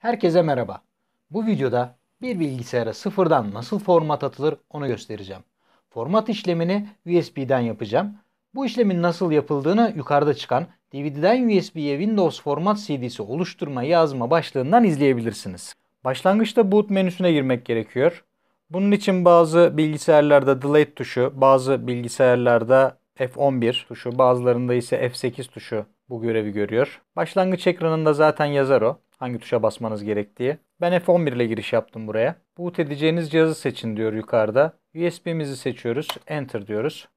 Herkese merhaba. Bu videoda bir bilgisayara sıfırdan nasıl format atılır onu göstereceğim. Format işlemini USB'den yapacağım. Bu işlemin nasıl yapıldığını yukarıda çıkan DVD'den USB'ye Windows Format CD'si oluşturma yazma başlığından izleyebilirsiniz. Başlangıçta boot menüsüne girmek gerekiyor. Bunun için bazı bilgisayarlarda delete tuşu, bazı bilgisayarlarda F11 tuşu, bazılarında ise F8 tuşu bu görevi görüyor. Başlangıç ekranında zaten yazar o hangi tuşa basmanız gerektiği. Ben F11 ile giriş yaptım buraya. Boot edeceğiniz cihazı seçin diyor yukarıda. USB'mizi seçiyoruz. Enter diyoruz.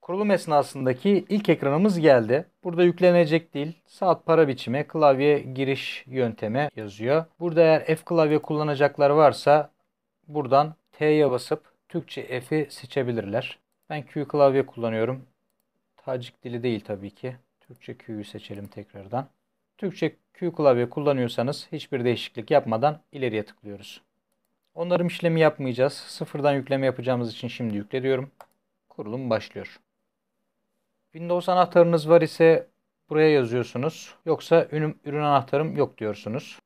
Kurulum esnasındaki ilk ekranımız geldi. Burada yüklenecek değil. Saat para biçimi, klavye giriş yöntemi yazıyor. Burada eğer F klavye kullanacaklar varsa buradan T'ye basıp Türkçe F'i seçebilirler. Ben Q klavye kullanıyorum. Tacik dili değil tabii ki. Türkçe Q'yu seçelim tekrardan. Türkçe Q klavye kullanıyorsanız hiçbir değişiklik yapmadan ileriye tıklıyoruz. Onların işlemi yapmayacağız. Sıfırdan yükleme yapacağımız için şimdi yükle diyorum. Kurulum başlıyor. Windows anahtarınız var ise buraya yazıyorsunuz. Yoksa ürün, ürün anahtarım yok diyorsunuz.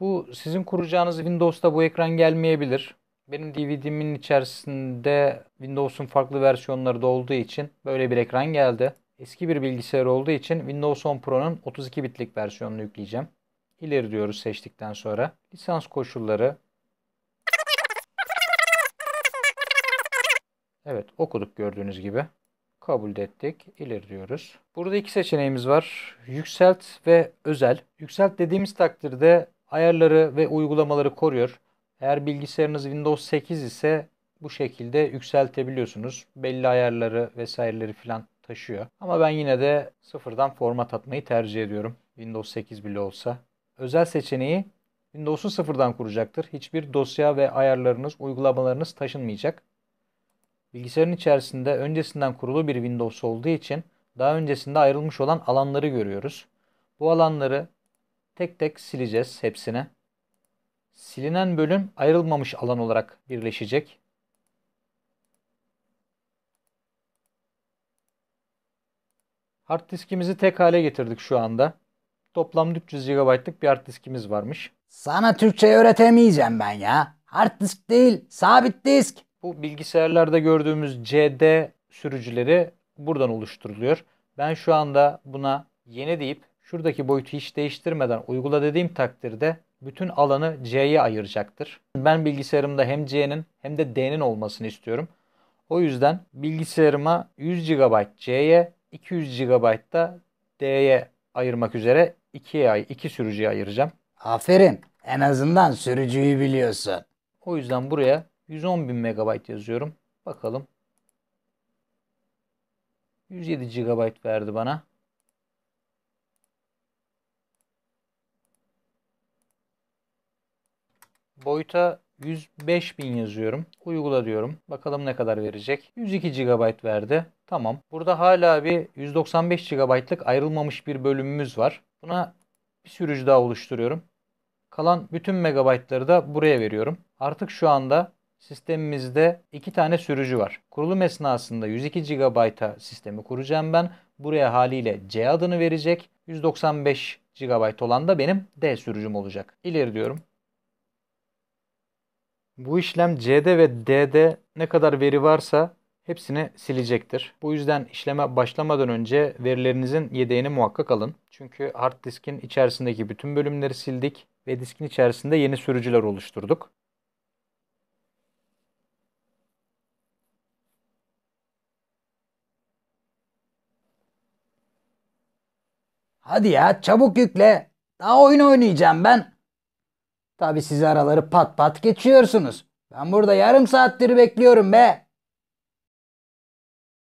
Bu sizin kuracağınız Windows'ta bu ekran gelmeyebilir. Benim DVD'min içerisinde Windows'un farklı versiyonları da olduğu için böyle bir ekran geldi. Eski bir bilgisayar olduğu için Windows 10 Pro'nun 32 bitlik versiyonunu yükleyeceğim. İleri diyoruz seçtikten sonra. Lisans koşulları. Evet okuduk gördüğünüz gibi. Kabul ettik. İleri diyoruz. Burada iki seçeneğimiz var. Yükselt ve özel. Yükselt dediğimiz takdirde ayarları ve uygulamaları koruyor. Eğer bilgisayarınız Windows 8 ise bu şekilde yükseltebiliyorsunuz. Belli ayarları vesaireleri filan taşıyor. Ama ben yine de sıfırdan format atmayı tercih ediyorum. Windows 8 bile olsa. Özel seçeneği Windows'u sıfırdan kuracaktır. Hiçbir dosya ve ayarlarınız, uygulamalarınız taşınmayacak. Bilgisayarın içerisinde öncesinden kurulu bir Windows olduğu için daha öncesinde ayrılmış olan alanları görüyoruz. Bu alanları tek tek sileceğiz hepsine. Silinen bölüm ayrılmamış alan olarak birleşecek. Hard diskimizi tek hale getirdik şu anda. Toplam 300 GB'lık bir hard diskimiz varmış. Sana Türkçe öğretemeyeceğim ben ya. Hard disk değil, sabit disk. Bu bilgisayarlarda gördüğümüz CD sürücüleri buradan oluşturuluyor. Ben şu anda buna yeni deyip şuradaki boyutu hiç değiştirmeden uygula dediğim takdirde bütün alanı C'ye ayıracaktır. Ben bilgisayarımda hem C'nin hem de D'nin olmasını istiyorum. O yüzden bilgisayarıma 100 GB C'ye, 200 GB da D'ye ayırmak üzere 2'ye ay 2 sürücüye ayıracağım. Aferin. En azından sürücüyü biliyorsun. O yüzden buraya 110 bin MB yazıyorum. Bakalım. 107 GB verdi bana. Boyuta 105.000 yazıyorum. Uygula diyorum. Bakalım ne kadar verecek. 102 GB verdi. Tamam. Burada hala bir 195 GB'lık ayrılmamış bir bölümümüz var. Buna bir sürücü daha oluşturuyorum. Kalan bütün megabaytları da buraya veriyorum. Artık şu anda sistemimizde iki tane sürücü var. Kurulum esnasında 102 GB'a sistemi kuracağım ben. Buraya haliyle C adını verecek. 195 GB olan da benim D sürücüm olacak. İleri diyorum. Bu işlem C'de ve D'de ne kadar veri varsa hepsini silecektir. Bu yüzden işleme başlamadan önce verilerinizin yedeğini muhakkak alın. Çünkü hard diskin içerisindeki bütün bölümleri sildik ve diskin içerisinde yeni sürücüler oluşturduk. Hadi ya çabuk yükle. Daha oyun oynayacağım ben. Tabi siz araları pat pat geçiyorsunuz. Ben burada yarım saattir bekliyorum be.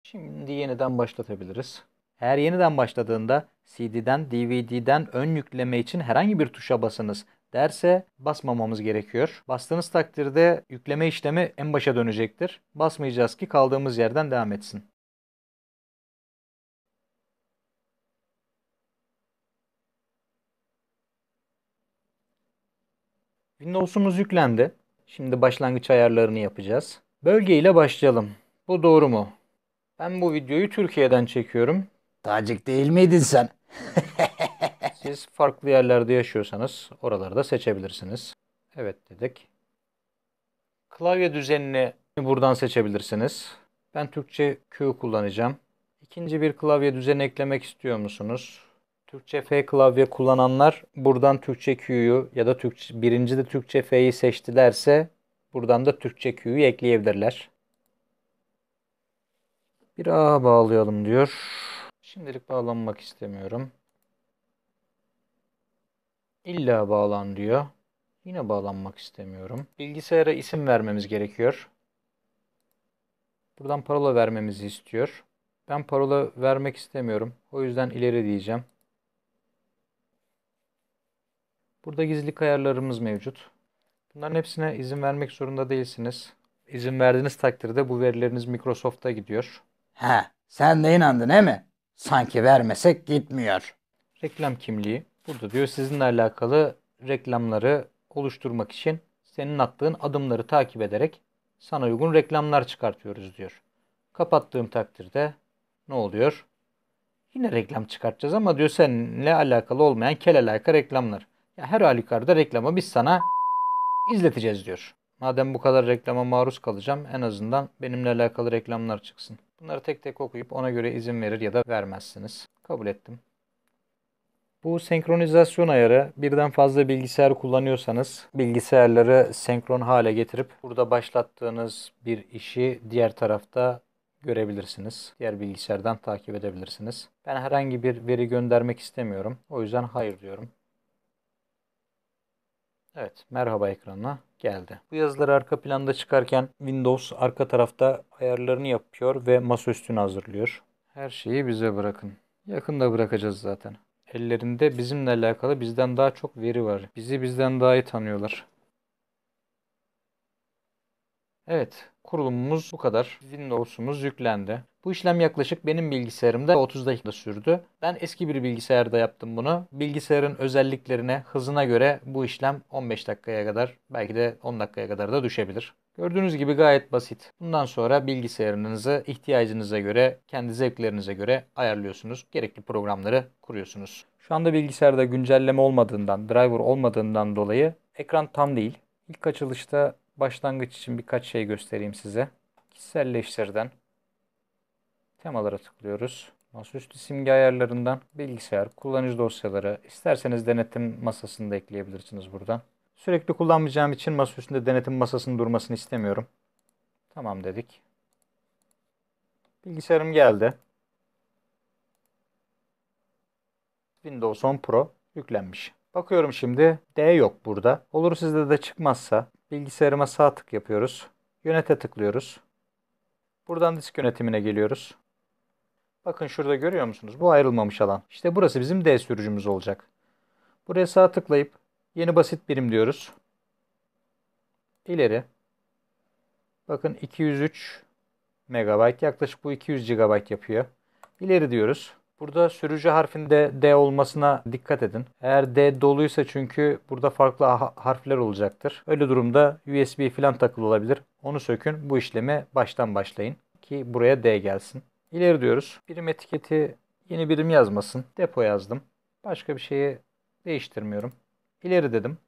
Şimdi yeniden başlatabiliriz. Eğer yeniden başladığında CD'den, DVD'den ön yükleme için herhangi bir tuşa basınız derse basmamamız gerekiyor. Bastığınız takdirde yükleme işlemi en başa dönecektir. Basmayacağız ki kaldığımız yerden devam etsin. Windows'umuz yüklendi. Şimdi başlangıç ayarlarını yapacağız. Bölge ile başlayalım. Bu doğru mu? Ben bu videoyu Türkiye'den çekiyorum. Tacik değil miydin sen? Siz farklı yerlerde yaşıyorsanız oraları da seçebilirsiniz. Evet dedik. Klavye düzenini buradan seçebilirsiniz. Ben Türkçe Q kullanacağım. İkinci bir klavye düzeni eklemek istiyor musunuz? Türkçe F klavye kullananlar buradan Türkçe Q'yu ya da Türkçe, birinci de Türkçe F'yi seçtilerse buradan da Türkçe Q'yu ekleyebilirler. Bir A bağlayalım diyor. Şimdilik bağlanmak istemiyorum. İlla bağlan diyor. Yine bağlanmak istemiyorum. Bilgisayara isim vermemiz gerekiyor. Buradan parola vermemizi istiyor. Ben parola vermek istemiyorum. O yüzden ileri diyeceğim. Burada gizlilik ayarlarımız mevcut. Bunların hepsine izin vermek zorunda değilsiniz. İzin verdiğiniz takdirde bu verileriniz Microsoft'a gidiyor. He, sen de inandın he mi? Sanki vermesek gitmiyor. Reklam kimliği. Burada diyor sizinle alakalı reklamları oluşturmak için senin attığın adımları takip ederek sana uygun reklamlar çıkartıyoruz diyor. Kapattığım takdirde ne oluyor? Yine reklam çıkartacağız ama diyor seninle alakalı olmayan kel alaka reklamlar. Ya her halükarda reklama biz sana izleteceğiz diyor. Madem bu kadar reklama maruz kalacağım en azından benimle alakalı reklamlar çıksın. Bunları tek tek okuyup ona göre izin verir ya da vermezsiniz. Kabul ettim. Bu senkronizasyon ayarı birden fazla bilgisayar kullanıyorsanız bilgisayarları senkron hale getirip burada başlattığınız bir işi diğer tarafta görebilirsiniz. Diğer bilgisayardan takip edebilirsiniz. Ben herhangi bir veri göndermek istemiyorum. O yüzden hayır diyorum. Evet, merhaba ekranına geldi. Bu yazılar arka planda çıkarken Windows arka tarafta ayarlarını yapıyor ve masaüstünü hazırlıyor. Her şeyi bize bırakın. Yakında bırakacağız zaten. Ellerinde bizimle alakalı bizden daha çok veri var. Bizi bizden daha iyi tanıyorlar. Evet, kurulumumuz bu kadar. Windows'umuz yüklendi. Bu işlem yaklaşık benim bilgisayarımda 30 dakika sürdü. Ben eski bir bilgisayarda yaptım bunu. Bilgisayarın özelliklerine, hızına göre bu işlem 15 dakikaya kadar, belki de 10 dakikaya kadar da düşebilir. Gördüğünüz gibi gayet basit. Bundan sonra bilgisayarınızı ihtiyacınıza göre, kendi zevklerinize göre ayarlıyorsunuz. Gerekli programları kuruyorsunuz. Şu anda bilgisayarda güncelleme olmadığından, driver olmadığından dolayı ekran tam değil. İlk açılışta başlangıç için birkaç şey göstereyim size. Kişiselleştirden temalara tıklıyoruz. Masaüstü simge ayarlarından bilgisayar, kullanıcı dosyaları, isterseniz denetim masasını da ekleyebilirsiniz buradan. Sürekli kullanmayacağım için masaüstünde denetim masasının durmasını istemiyorum. Tamam dedik. Bilgisayarım geldi. Windows 10 Pro yüklenmiş. Bakıyorum şimdi D yok burada. Olur sizde de çıkmazsa Bilgisayarıma sağ tık yapıyoruz. Yönete tıklıyoruz. Buradan disk yönetimine geliyoruz. Bakın şurada görüyor musunuz? Bu ayrılmamış alan. İşte burası bizim D sürücümüz olacak. Buraya sağ tıklayıp yeni basit birim diyoruz. İleri. Bakın 203 MB yaklaşık bu 200 GB yapıyor. İleri diyoruz. Burada sürücü harfinde D olmasına dikkat edin. Eğer D doluysa çünkü burada farklı harfler olacaktır. Öyle durumda USB falan takılı olabilir. Onu sökün. Bu işleme baştan başlayın ki buraya D gelsin. İleri diyoruz. Birim etiketi yeni birim yazmasın. Depo yazdım. Başka bir şeyi değiştirmiyorum. İleri dedim.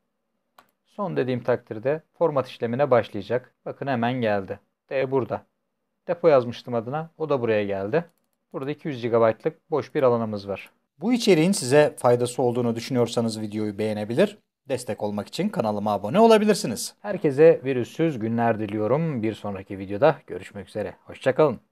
Son dediğim takdirde format işlemine başlayacak. Bakın hemen geldi. D burada. Depo yazmıştım adına. O da buraya geldi. Burada 200 GB'lık boş bir alanımız var. Bu içeriğin size faydası olduğunu düşünüyorsanız videoyu beğenebilir, destek olmak için kanalıma abone olabilirsiniz. Herkese virüssüz günler diliyorum. Bir sonraki videoda görüşmek üzere. Hoşçakalın.